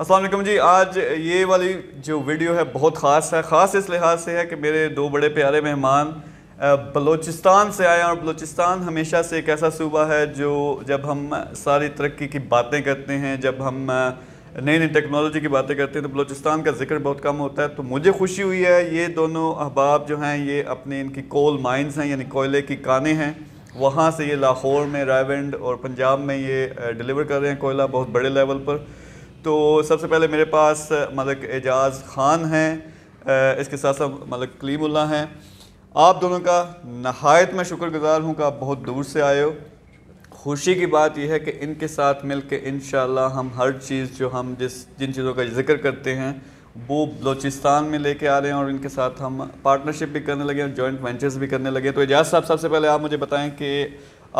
असलम जी आज ये वाली जो वीडियो है बहुत ख़ास है ख़ास इस लिहाज से है कि मेरे दो बड़े प्यारे मेहमान बलोचिस्तान से आए और बलोचिस्तान हमेशा से एक ऐसा सूबा है जो जब हम सारी तरक्की की बातें करते हैं जब हम नई नई टेक्नोलॉजी की बातें करते हैं तो बलोचिस्तान का जिक्र बहुत कम होता है तो मुझे खुशी हुई है ये दोनों अहबाब जो हैं ये अपने इनकी कोल माइंस हैं यानी कोयले की कानें हैं वहाँ से ये लाहौर में रायवेंड और पंजाब में ये डिलीवर कर रहे हैं कोयला बहुत बड़े लेवल पर तो सबसे पहले मेरे पास मलक एजाज ख़ान हैं इसके साथ साथ मलक कलीमुल्ला हैं आप दोनों का नहायत मैं शुक्रगुजार हूँ कि आप बहुत दूर से आए हो खुशी की बात यह है कि इनके साथ मिल के इन हम हर चीज़ जो हम जिस जिन चीज़ों का जिक्र करते हैं वो बलोचिस्तान में लेके आ रहे हैं और इनके साथ हम पार्टनरशिप भी करने लगे और जॉइंट वेंचर्स भी करने लगे तो एजाज साहब सबसे पहले आप मुझे बताएं कि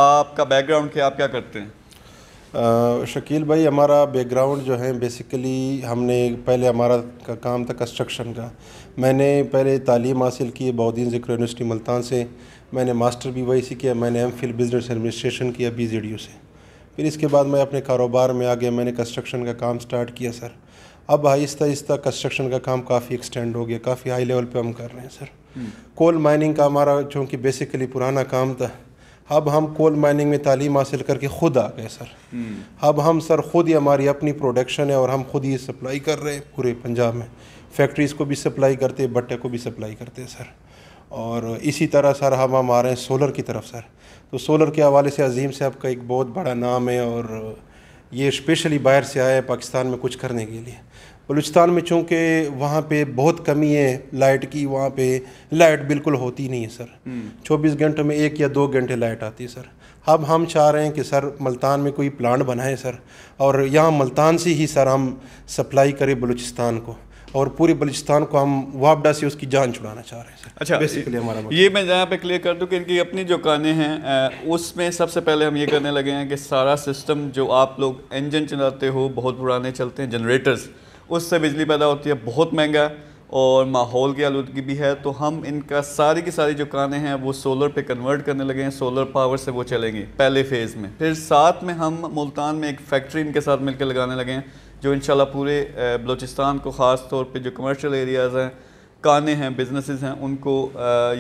आपका बैकग्राउंड क्या आप क्या करते हैं शकील भाई हमारा बैकग्राउंड जो है बेसिकली हमने पहले हमारा का काम था कंस्ट्रक्शन का मैंने पहले तालीम हासिल की बहुद्दीन ज़िक्र यूनिवर्सिटी मुल्तान से मैंने मास्टर भी वही से किया मैंने एम फिल बिज़नेस एडमिनिस्ट्रेशन किया बी डी यू से फिर इसके बाद मैं अपने कारोबार में आ गया मैंने कंस्ट्रक्शन का काम स्टार्ट किया सर अब आहिस्ता आहिस्ता कंस्ट्रक्शन का काम काफ़ी एक्सटेंड हो गया काफ़ी हाई लेवल पे हम कर रहे हैं सर कोल माइनिंग का हमारा चूँकि बेसिकली पुराना काम था अब हम कोल माइनिंग में तालीम हासिल करके ख़ुद आ गए सर हम्म। अब हम सर ख़ुद ही हमारी अपनी प्रोडक्शन है और हम खुद ही सप्लाई कर रहे हैं पूरे पंजाब में फैक्ट्रीज़ को भी सप्लाई करते भट्टे को भी सप्लाई करते हैं सर और इसी तरह सर हम हम आ रहे हैं सोलर की तरफ सर तो सोलर के हवाले से अजीम साहब का एक बहुत बड़ा नाम है और ये स्पेशली बाहर से आए हैं पाकिस्तान में कुछ करने के लिए बलूचिस्तान में चूँकि वहाँ पे बहुत कमी है लाइट की वहाँ पे लाइट बिल्कुल होती नहीं है सर हम्म। चौबीस घंटों में एक या दो घंटे लाइट आती है सर अब हम चाह रहे हैं कि सर मल्तान में कोई प्लांट बनाए सर और यहाँ मल्तान से ही सर हम सप्लाई करें बलूचिस्तान को और पूरे बलूचिस्तान को हम वापडा से उसकी जान छुड़ाना चाह रहे हैं सर अच्छा बेसिकली हमारा मतलब। ये मैं यहाँ पे क्लियर कर दूँ कि इनकी अपनी जो कानें हैं उसमें सबसे पहले हम ये करने लगे हैं कि सारा सिस्टम जो आप लोग इंजन चलाते हो बहुत पुराने चलते हैं जनरेटर्स उससे बिजली पैदा होती है बहुत महंगा है और माहौल की आलूदगी भी है तो हम इनका सारी की सारी जो कानें हैं वो सोलर पे कन्वर्ट करने लगे हैं सोलर पावर से वो चलेंगे पहले फेज़ में फिर साथ में हम मुल्तान में एक फैक्ट्री इनके साथ मिलकर लगाने लगे हैं जो इन पूरे बलूचिस्तान को ख़ास तौर पर जो कमर्शल एरियाज़ हैं काने हैं बिजनेसेस हैं उनको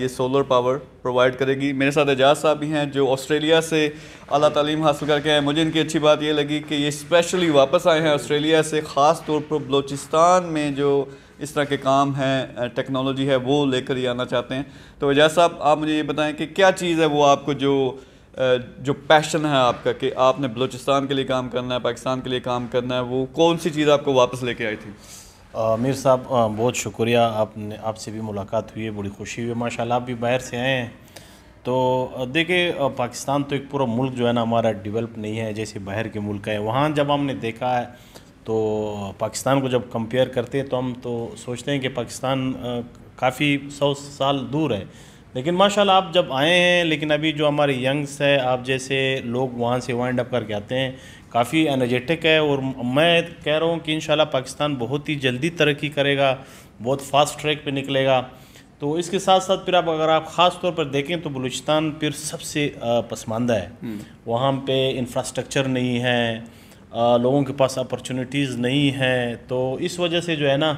ये सोलर पावर प्रोवाइड करेगी मेरे साथ एजाज साहब भी हैं जो ऑस्ट्रेलिया से अला तलीम हासिल करके आए मुझे इनकी अच्छी बात ये लगी कि ये स्पेशली वापस आए हैं ऑस्ट्रेलिया से ख़ास तौर पर बलोचिस्तान में जो इस तरह के काम हैं टेक्नोलॉजी है वो लेकर ही आना चाहते हैं तो एजाज साहब आप मुझे ये बताएँ कि क्या चीज़ है वो आपको जो जो पैशन है आपका कि आपने बलूचिस्तान के लिए काम करना है पाकिस्तान के लिए काम करना है वो कौन सी चीज़ आपको वापस लेके आई थी मीर साहब बहुत शुक्रिया आपने आपसे भी मुलाकात हुई है बड़ी खुशी हुई माशाल्लाह आप भी बाहर से आए हैं तो देखिए पाकिस्तान तो एक पूरा मुल्क जो है ना हमारा डेवलप नहीं है जैसे बाहर के मुल्क है वहाँ जब हमने देखा है तो पाकिस्तान को जब कंपेयर करते हैं तो हम तो सोचते हैं कि पाकिस्तान काफ़ी सौ साल दूर है लेकिन माशाल्लाह आप जब आए हैं लेकिन अभी जो हमारे यंग्स है आप जैसे लोग वहाँ से वाइंड अप करके आते हैं काफ़ी एनर्जेटिक है और मैं कह रहा हूँ कि इन पाकिस्तान बहुत ही जल्दी तरक्की करेगा बहुत फास्ट ट्रैक पे निकलेगा तो इसके साथ साथ फिर आप अगर आप ख़ास तौर पर देखें तो बलूचिस्तान फिर सबसे पसमानदा है हम्म। वहाँ पे इंफ्रास्ट्रक्चर नहीं है लोगों के पास अपॉर्चुनिटीज़ नहीं हैं तो इस वजह से जो है ना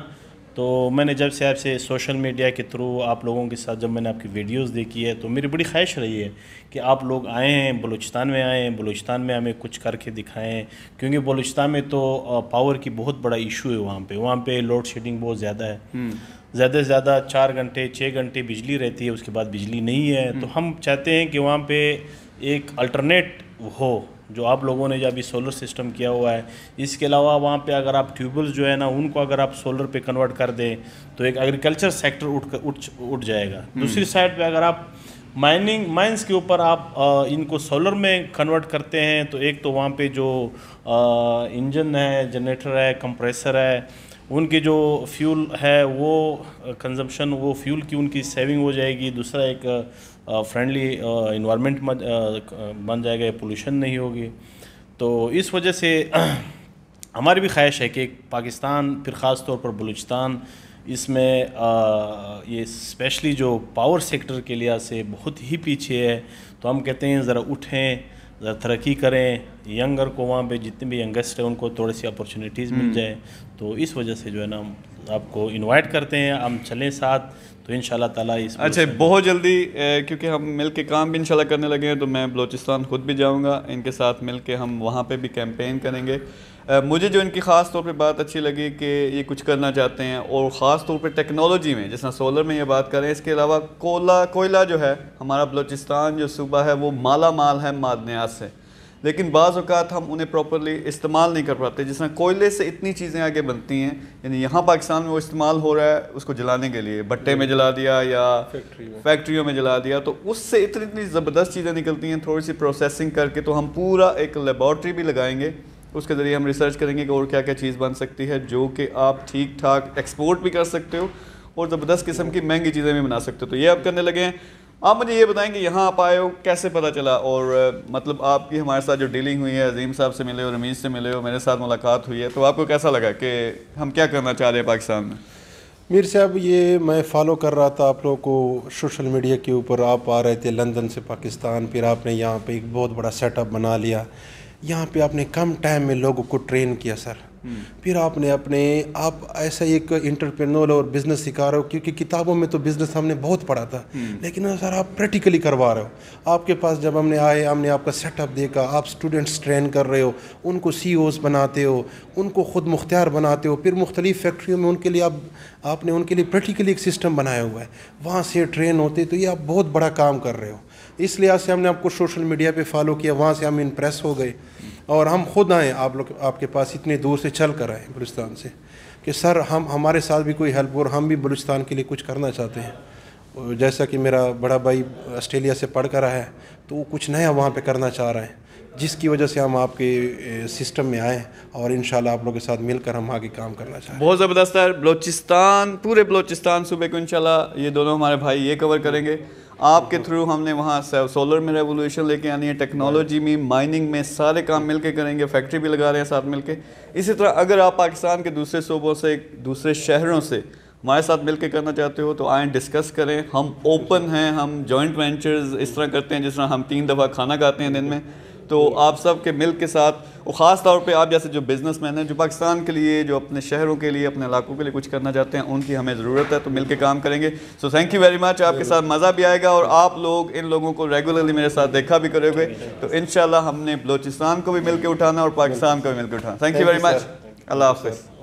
तो मैंने जब से आपसे सोशल मीडिया के थ्रू आप लोगों के साथ जब मैंने आपकी वीडियोस देखी है तो मेरी बड़ी ख्वाहिश रही है कि आप लोग आए हैं बलूचिस्तान में आए हैं बलूचिस्तान में हमें कुछ करके दिखाएं क्योंकि बलूचिस्तान में तो पावर की बहुत बड़ा इशू है वहाँ पे वहाँ पे लोड शेडिंग बहुत ज़्यादा है हम्म। ज़्यादा से ज़्यादा चार घंटे छः घंटे बिजली रहती है उसके बाद बिजली नहीं है हम्म। तो हम चाहते हैं कि वहाँ पर एक अल्टरनेट हो जो आप लोगों ने जो अभी सोलर सिस्टम किया हुआ है इसके अलावा वहाँ पे अगर आप ट्यूबवेल्स जो है ना उनको अगर आप सोलर पे कन्वर्ट कर दें तो एक एग्रीकल्चर सेक्टर उठ उठ उठ जाएगा हम्म। दूसरी साइड पे अगर आप माइनिंग माइंस के ऊपर आप आ, इनको सोलर में कन्वर्ट करते हैं तो एक तो वहाँ पे जो इंजन है जनरेटर है कंप्रेसर है उनकी जो फ्यूल है वो कंजम्पशन वो फ्यूल की उनकी सेविंग हो जाएगी दूसरा एक फ्रेंडली इन्वामेंट बन जाएगा पोल्यूशन नहीं होगी तो इस वजह से हमारी भी ख्वाहिश है कि पाकिस्तान फिर ख़ास तौर पर बलूचिस्तान इसमें ये स्पेशली जो पावर सेक्टर के लिहाज से बहुत ही पीछे है तो हम कहते हैं ज़रा उठें तरक्की करें यंगर को वहाँ पे जितने भी यंगेस्ट हैं उनको थोड़ी सी अपॉर्चुनिटीज़ मिल हम्म। जाए तो इस वजह से जो है ना आपको इनवाइट करते हैं हम चलें साथ तो इन ताला इस अच्छा बहुत जल्दी ए, क्योंकि हम मिल के काम भी इंशाल्लाह करने लगे हैं तो मैं बलोचिस्तान ख़ुद भी जाऊँगा इनके साथ मिल के हम वहाँ पर भी कैंपेन करेंगे ए, मुझे जो इनकी ख़ास तौर पे बात अच्छी लगी कि ये कुछ करना चाहते हैं और ख़ास तौर पे टेक्नोलॉजी में जैसा सोलर में ये बात करें इसके अलावा कोला कोयला जो है हमारा बलोचिस्तान जो सूबा है वो माला माल है मादनियात से लेकिन बाज़ अवत हम उन्हें प्रॉपरली इस्तेमाल नहीं कर पाते जिसमें कोयले से इतनी चीज़ें आगे बनती हैं यानी यहाँ पाकिस्तान में वो इस्तेमाल हो रहा है उसको जलाने के लिए भट्टे में जला दिया या फैक्ट्री फैक्ट्रियों में जला दिया तो उससे इतनी इतनी ज़बरदस्त चीज़ें निकलती हैं थोड़ी सी प्रोसेसिंग करके तो हम पूरा एक लेबॉर्ट्री भी लगाएंगे उसके ज़रिए हम रिसर्च करेंगे कि और क्या क्या चीज़ बन सकती है जो कि आप ठीक ठाक एक्सपोर्ट भी कर सकते हो और ज़बरदस्त किस्म की महंगी चीज़ें भी बना सकते हो तो ये आप करने लगे हैं आप मुझे ये बताएं कि यहाँ आप आए हो कैसे पता चला और मतलब आपकी हमारे साथ जो डीलिंग हुई है अजीम साहब से मिले हो रमीज से मिले हो मेरे साथ मुलाकात हुई है तो आपको कैसा लगा कि हम क्या करना चाह रहे हैं पाकिस्तान में मीर साहब ये मैं फॉलो कर रहा था आप लोगों को सोशल मीडिया के ऊपर आप आ रहे थे लंदन से पाकिस्तान फिर आपने यहाँ पर एक बहुत बड़ा सेटअप बना लिया यहाँ पर आपने कम टाइम में लोगों को ट्रेन किया सर हम्म। फिर आपने अपने आप ऐसा एक इंटरप्रेनोर और बिज़नेस सिखा रहे हो क्योंकि किताबों में तो बिज़नेस हमने बहुत पढ़ा था हम्म। लेकिन सर आप प्रैक्टिकली करवा रहे हो आपके पास जब हमने आए हमने आपका सेटअप देखा आप स्टूडेंट्स ट्रेन कर रहे हो उनको सी बनाते हो उनको ख़ुद मुख्तियार बनाते हो फिर मुख्तलिफ़ फैक्ट्रियों में उनके लिए आप आपने उनके लिए प्रैक्टिकली एक सिस्टम बनाया हुआ है वहाँ से ट्रेन होते तो ये आप बहुत बड़ा काम कर रहे हो इस लिहाज से हमने आपको सोशल मीडिया पे फॉलो किया वहाँ से हम इम्प्रेस हो गए और हम खुद आए आप लोग आपके पास इतने दूर से चल कर आए बलुस्तान से कि सर हम हमारे साथ भी कोई हेल्प और हम भी बलुस्तान के लिए कुछ करना चाहते हैं जैसा कि मेरा बड़ा भाई ऑस्ट्रेलिया से पढ़ कर आया है तो वो कुछ नया वहाँ पर करना चाह रहा है जिसकी वजह से हम आपके सिस्टम में आए और इन आप लोगों के साथ मिलकर हम आगे काम करना चाहें बहुत ज़बरदस्त है बलोचिस्तान पूरे बलोचिस्तान सूबे को इनशाला ये दोनों हमारे भाई ये कवर करेंगे आपके थ्रू हमने वहाँ सोलर में रेवोल्यूशन लेके आनी है टेक्नोलॉजी में माइनिंग में सारे काम मिलके करेंगे फैक्ट्री भी लगा रहे हैं साथ मिलके इसी तरह अगर आप पाकिस्तान के दूसरे सूबों से दूसरे शहरों से हमारे साथ मिलके करना चाहते हो तो आए डिस्कस करें हम ओपन हैं हम जॉइंट वेंचर्स इस तरह करते हैं जिस तरह हम तीन दफ़ा खाना खाते हैं दिन में तो आप सब के मिल के साथ और ख़ास तौर पे आप जैसे जो बिज़नेस मैन हैं जो पाकिस्तान के लिए जो अपने शहरों के लिए अपने इलाकों के लिए कुछ करना चाहते हैं उनकी हमें ज़रूरत है तो मिल के काम करेंगे so thank you very much आपके साथ मज़ा भी आएगा और आप लोग इन लोगों को रेगुलरली मेरे साथ देखा भी करोगे तो इन हमने बलोचिस्तान को भी मिल उठाना और पाकिस्तान को भी मिल उठाना थैंक यू वेरी मच अल्लाह हाफ़